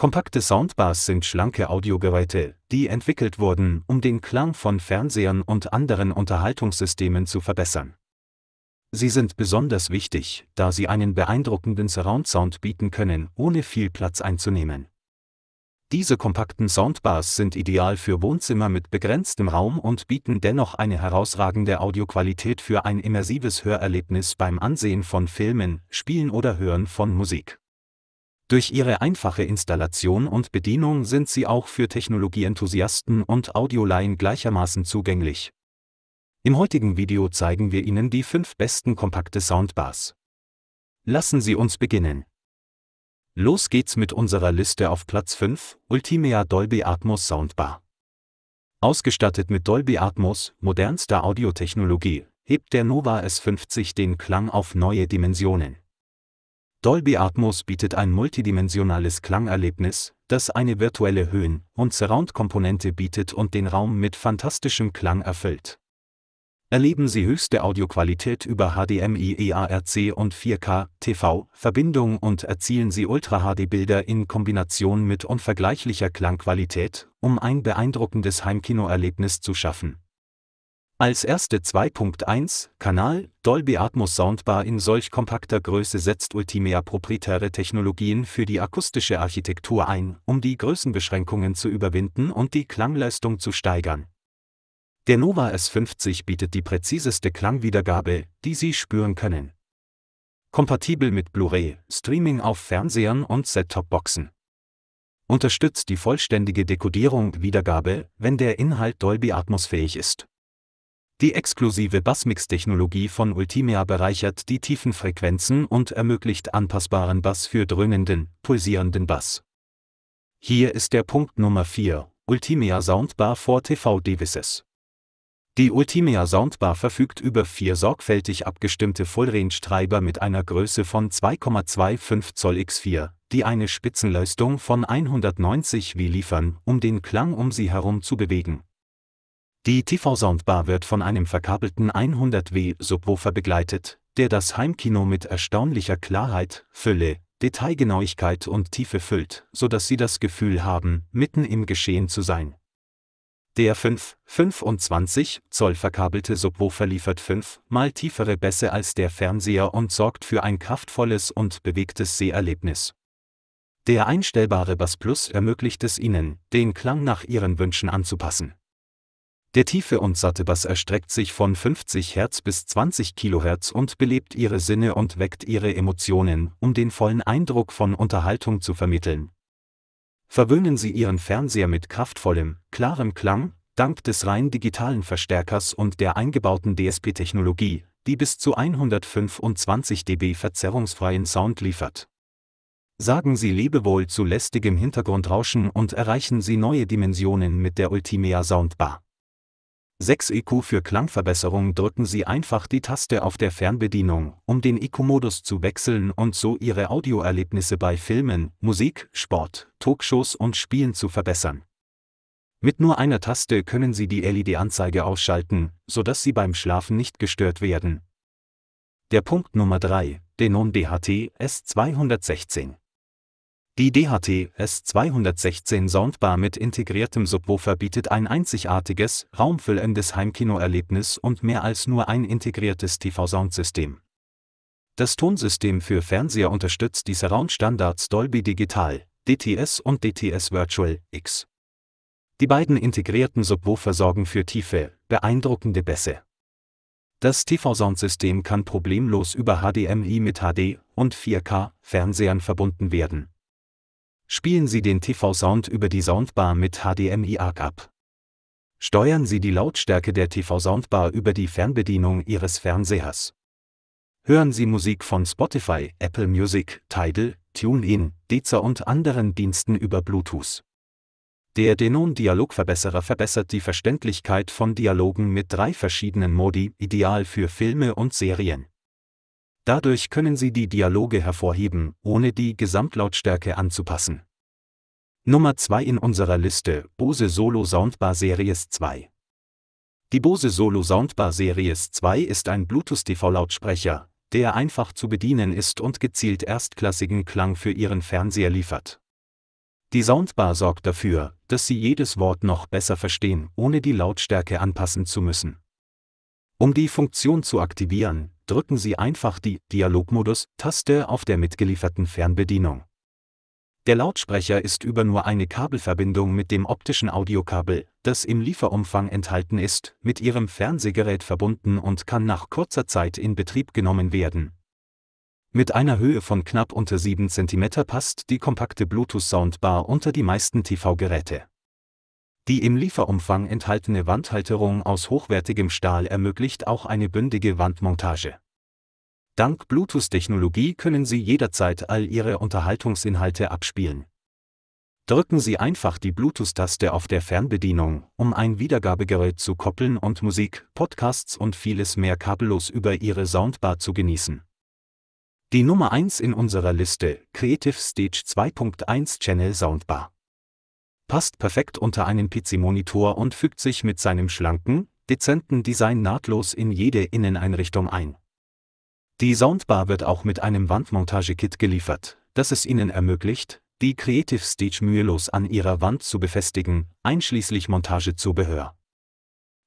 Kompakte Soundbars sind schlanke Audiogeräte, die entwickelt wurden, um den Klang von Fernsehern und anderen Unterhaltungssystemen zu verbessern. Sie sind besonders wichtig, da sie einen beeindruckenden Surround-Sound bieten können, ohne viel Platz einzunehmen. Diese kompakten Soundbars sind ideal für Wohnzimmer mit begrenztem Raum und bieten dennoch eine herausragende Audioqualität für ein immersives Hörerlebnis beim Ansehen von Filmen, Spielen oder Hören von Musik. Durch ihre einfache Installation und Bedienung sind sie auch für Technologieenthusiasten und Audiolaien gleichermaßen zugänglich. Im heutigen Video zeigen wir Ihnen die fünf besten kompakte Soundbars. Lassen Sie uns beginnen. Los geht's mit unserer Liste auf Platz 5, Ultimea Dolby Atmos Soundbar. Ausgestattet mit Dolby Atmos, modernster Audiotechnologie, hebt der Nova S50 den Klang auf neue Dimensionen. Dolby Atmos bietet ein multidimensionales Klangerlebnis, das eine virtuelle Höhen- und Surround-Komponente bietet und den Raum mit fantastischem Klang erfüllt. Erleben Sie höchste Audioqualität über HDMI EARC und 4K TV Verbindung und erzielen Sie Ultra HD Bilder in Kombination mit unvergleichlicher Klangqualität, um ein beeindruckendes Heimkinoerlebnis zu schaffen als erste 2.1 Kanal Dolby Atmos Soundbar in solch kompakter Größe setzt Ultimea proprietäre Technologien für die akustische Architektur ein, um die Größenbeschränkungen zu überwinden und die Klangleistung zu steigern. Der Nova S50 bietet die präziseste Klangwiedergabe, die Sie spüren können. Kompatibel mit Blu-ray, Streaming auf Fernsehern und Set-Top-Boxen. Unterstützt die vollständige Dekodierung Wiedergabe, wenn der Inhalt Dolby Atmos fähig ist. Die exklusive Bassmix-Technologie von Ultimea bereichert die tiefen Frequenzen und ermöglicht anpassbaren Bass für dröhnenden, pulsierenden Bass. Hier ist der Punkt Nummer 4, Ultimea Soundbar for TV-Devices. Die Ultimea Soundbar verfügt über vier sorgfältig abgestimmte Full-Range-Treiber mit einer Größe von 2,25 Zoll x4, die eine Spitzenleistung von 190 W liefern, um den Klang um sie herum zu bewegen die TV-Soundbar wird von einem verkabelten 100W-Subwoofer begleitet, der das Heimkino mit erstaunlicher Klarheit, Fülle, Detailgenauigkeit und Tiefe füllt, sodass Sie das Gefühl haben, mitten im Geschehen zu sein. Der 5,25 Zoll verkabelte Subwoofer liefert fünfmal tiefere Bässe als der Fernseher und sorgt für ein kraftvolles und bewegtes Seherlebnis. Der einstellbare Bass Plus ermöglicht es Ihnen, den Klang nach Ihren Wünschen anzupassen. Der tiefe und satte Bass erstreckt sich von 50 Hertz bis 20 Kilohertz und belebt ihre Sinne und weckt ihre Emotionen, um den vollen Eindruck von Unterhaltung zu vermitteln. Verwöhnen Sie Ihren Fernseher mit kraftvollem, klarem Klang, dank des rein digitalen Verstärkers und der eingebauten DSP-Technologie, die bis zu 125 dB verzerrungsfreien Sound liefert. Sagen Sie Lebewohl zu lästigem Hintergrundrauschen und erreichen Sie neue Dimensionen mit der Ultimea Soundbar. 6 EQ für Klangverbesserung drücken Sie einfach die Taste auf der Fernbedienung, um den EQ-Modus zu wechseln und so Ihre Audioerlebnisse bei Filmen, Musik, Sport, Talkshows und Spielen zu verbessern. Mit nur einer Taste können Sie die LED-Anzeige ausschalten, sodass Sie beim Schlafen nicht gestört werden. Der Punkt Nummer 3, Denon DHT S216. Die DHT S216 Soundbar mit integriertem Subwoofer bietet ein einzigartiges, raumfüllendes Heimkinoerlebnis und mehr als nur ein integriertes TV-Soundsystem. Das Tonsystem für Fernseher unterstützt die Surround-Standards Dolby Digital, DTS und DTS Virtual X. Die beiden integrierten Subwoofer sorgen für tiefe, beeindruckende Bässe. Das TV-Soundsystem kann problemlos über HDMI mit HD und 4K-Fernsehern verbunden werden Spielen Sie den TV-Sound über die Soundbar mit HDMI-ARC ab. Steuern Sie die Lautstärke der TV-Soundbar über die Fernbedienung Ihres Fernsehers. Hören Sie Musik von Spotify, Apple Music, Tidal, TuneIn, Deezer und anderen Diensten über Bluetooth. Der Denon Dialogverbesserer verbessert die Verständlichkeit von Dialogen mit drei verschiedenen Modi, ideal für Filme und Serien. Dadurch können Sie die Dialoge hervorheben, ohne die Gesamtlautstärke anzupassen. Nummer 2 in unserer Liste Bose Solo Soundbar Series 2. Die Bose Solo Soundbar Series 2 ist ein Bluetooth-TV-Lautsprecher, der einfach zu bedienen ist und gezielt erstklassigen Klang für Ihren Fernseher liefert. Die Soundbar sorgt dafür, dass Sie jedes Wort noch besser verstehen, ohne die Lautstärke anpassen zu müssen. Um die Funktion zu aktivieren, drücken Sie einfach die Dialogmodus-Taste auf der mitgelieferten Fernbedienung. Der Lautsprecher ist über nur eine Kabelverbindung mit dem optischen Audiokabel, das im Lieferumfang enthalten ist, mit Ihrem Fernsehgerät verbunden und kann nach kurzer Zeit in Betrieb genommen werden. Mit einer Höhe von knapp unter 7 cm passt die kompakte Bluetooth-Soundbar unter die meisten TV-Geräte die im Lieferumfang enthaltene Wandhalterung aus hochwertigem Stahl ermöglicht auch eine bündige Wandmontage. Dank Bluetooth-Technologie können Sie jederzeit all Ihre Unterhaltungsinhalte abspielen. Drücken Sie einfach die Bluetooth-Taste auf der Fernbedienung, um ein Wiedergabegerät zu koppeln und Musik, Podcasts und vieles mehr kabellos über Ihre Soundbar zu genießen. Die Nummer 1 in unserer Liste, Creative Stage 2.1 Channel Soundbar passt perfekt unter einen PC-Monitor und fügt sich mit seinem schlanken, dezenten Design nahtlos in jede Inneneinrichtung ein. Die Soundbar wird auch mit einem Wandmontage-Kit geliefert, das es Ihnen ermöglicht, die Creative Stage mühelos an Ihrer Wand zu befestigen, einschließlich Montagezubehör.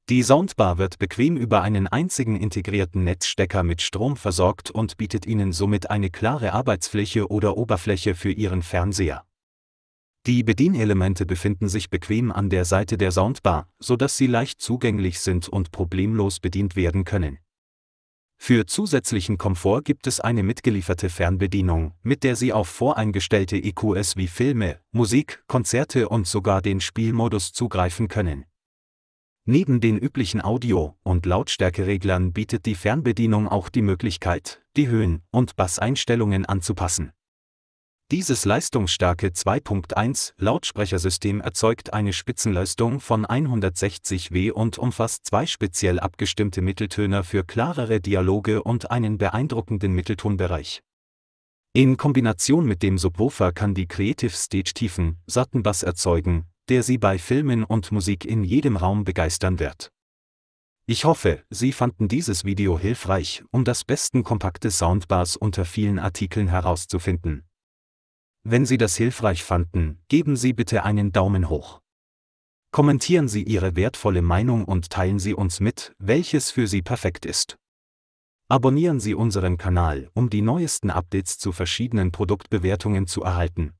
Die Soundbar wird bequem über einen einzigen integrierten Netzstecker mit Strom versorgt und bietet Ihnen somit eine klare Arbeitsfläche oder Oberfläche für Ihren Fernseher. Die Bedienelemente befinden sich bequem an der Seite der Soundbar, sodass sie leicht zugänglich sind und problemlos bedient werden können. Für zusätzlichen Komfort gibt es eine mitgelieferte Fernbedienung, mit der Sie auf voreingestellte EQS wie Filme, Musik, Konzerte und sogar den Spielmodus zugreifen können. Neben den üblichen Audio- und Lautstärkereglern bietet die Fernbedienung auch die Möglichkeit, die Höhen- und Basseinstellungen anzupassen. Dieses leistungsstarke 2.1 Lautsprechersystem erzeugt eine Spitzenleistung von 160 W und umfasst zwei speziell abgestimmte Mitteltöner für klarere Dialoge und einen beeindruckenden Mitteltonbereich. In Kombination mit dem Subwoofer kann die Creative Stage tiefen, satten Bass erzeugen, der Sie bei Filmen und Musik in jedem Raum begeistern wird. Ich hoffe, Sie fanden dieses Video hilfreich, um das besten kompakte Soundbars unter vielen Artikeln herauszufinden. Wenn Sie das hilfreich fanden, geben Sie bitte einen Daumen hoch. Kommentieren Sie Ihre wertvolle Meinung und teilen Sie uns mit, welches für Sie perfekt ist. Abonnieren Sie unseren Kanal, um die neuesten Updates zu verschiedenen Produktbewertungen zu erhalten.